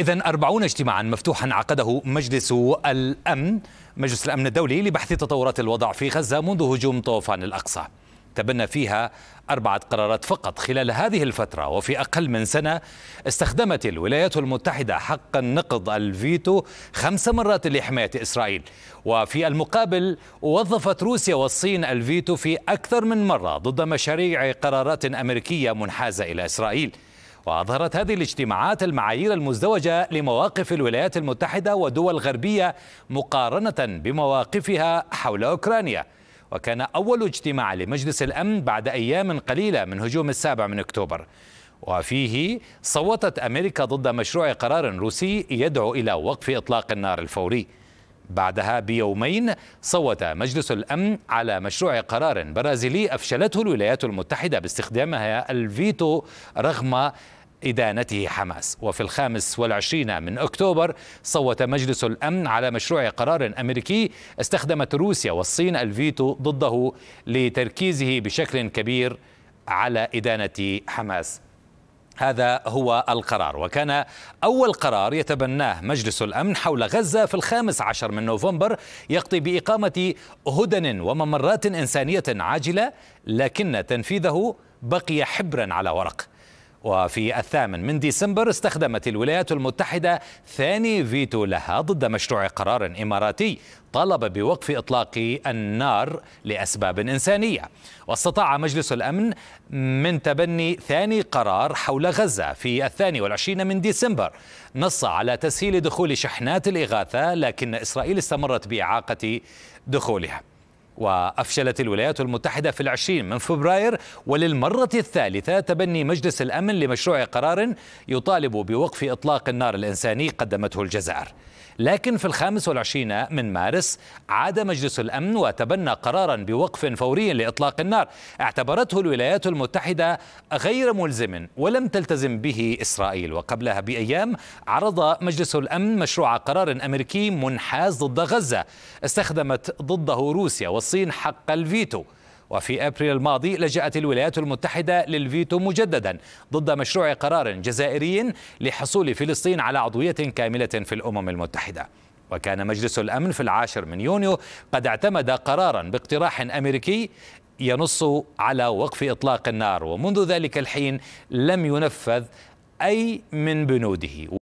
إذا 40 اجتماعا مفتوحا عقده مجلس الأمن مجلس الأمن الدولي لبحث تطورات الوضع في غزة منذ هجوم طوفان الأقصى تبنى فيها أربعة قرارات فقط خلال هذه الفترة وفي أقل من سنة استخدمت الولايات المتحدة حق النقض الفيتو خمس مرات لحماية إسرائيل وفي المقابل وظفت روسيا والصين الفيتو في أكثر من مرة ضد مشاريع قرارات أمريكية منحازة إلى إسرائيل وأظهرت هذه الاجتماعات المعايير المزدوجة لمواقف الولايات المتحدة ودول غربية مقارنة بمواقفها حول أوكرانيا وكان أول اجتماع لمجلس الأمن بعد أيام قليلة من هجوم السابع من أكتوبر وفيه صوتت أمريكا ضد مشروع قرار روسي يدعو إلى وقف إطلاق النار الفوري بعدها بيومين صوت مجلس الأمن على مشروع قرار برازيلي أفشلته الولايات المتحدة باستخدامها الفيتو رغم إدانته حماس وفي الخامس والعشرين من أكتوبر صوت مجلس الأمن على مشروع قرار أمريكي استخدمت روسيا والصين الفيتو ضده لتركيزه بشكل كبير على إدانة حماس هذا هو القرار وكان أول قرار يتبناه مجلس الأمن حول غزة في الخامس عشر من نوفمبر يقضي بإقامة هدن وممرات إنسانية عاجلة لكن تنفيذه بقي حبرا على ورق وفي الثامن من ديسمبر استخدمت الولايات المتحدة ثاني فيتو لها ضد مشروع قرار إماراتي طلب بوقف إطلاق النار لأسباب إنسانية واستطاع مجلس الأمن من تبني ثاني قرار حول غزة في الثاني والعشرين من ديسمبر نص على تسهيل دخول شحنات الإغاثة لكن إسرائيل استمرت بإعاقة دخولها وأفشلت الولايات المتحدة في العشرين من فبراير وللمرة الثالثة تبني مجلس الأمن لمشروع قرار يطالب بوقف إطلاق النار الإنساني قدمته الجزائر لكن في الخامس والعشرين من مارس عاد مجلس الأمن وتبنى قرارا بوقف فوري لإطلاق النار اعتبرته الولايات المتحدة غير ملزم ولم تلتزم به إسرائيل وقبلها بأيام عرض مجلس الأمن مشروع قرار أمريكي منحاز ضد غزة استخدمت ضده روسيا والصين حق الفيتو وفي أبريل الماضي لجأت الولايات المتحدة للفيتو مجددا ضد مشروع قرار جزائري لحصول فلسطين على عضوية كاملة في الأمم المتحدة وكان مجلس الأمن في العاشر من يونيو قد اعتمد قرارا باقتراح أمريكي ينص على وقف إطلاق النار ومنذ ذلك الحين لم ينفذ أي من بنوده